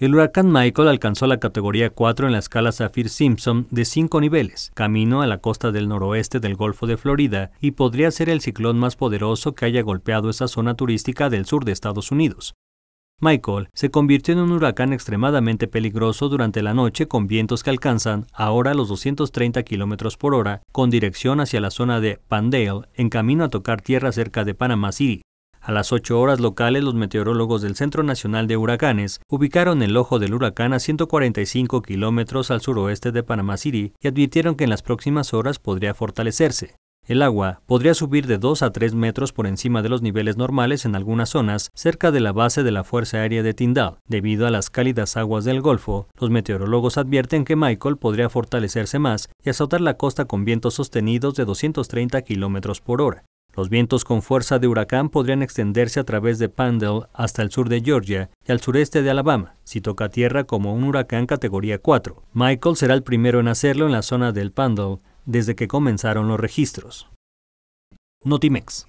El huracán Michael alcanzó la categoría 4 en la escala Saffir-Simpson de 5 niveles, camino a la costa del noroeste del Golfo de Florida y podría ser el ciclón más poderoso que haya golpeado esa zona turística del sur de Estados Unidos. Michael se convirtió en un huracán extremadamente peligroso durante la noche con vientos que alcanzan ahora los 230 km por hora con dirección hacia la zona de Pandale en camino a tocar tierra cerca de Panama City. A las 8 horas locales, los meteorólogos del Centro Nacional de Huracanes ubicaron el ojo del huracán a 145 kilómetros al suroeste de Panamá City y advirtieron que en las próximas horas podría fortalecerse. El agua podría subir de 2 a 3 metros por encima de los niveles normales en algunas zonas cerca de la base de la Fuerza Aérea de Tindal. Debido a las cálidas aguas del Golfo, los meteorólogos advierten que Michael podría fortalecerse más y azotar la costa con vientos sostenidos de 230 kilómetros por hora. Los vientos con fuerza de huracán podrían extenderse a través de Pandal hasta el sur de Georgia y al sureste de Alabama, si toca tierra como un huracán categoría 4. Michael será el primero en hacerlo en la zona del Pandal desde que comenzaron los registros. Notimex.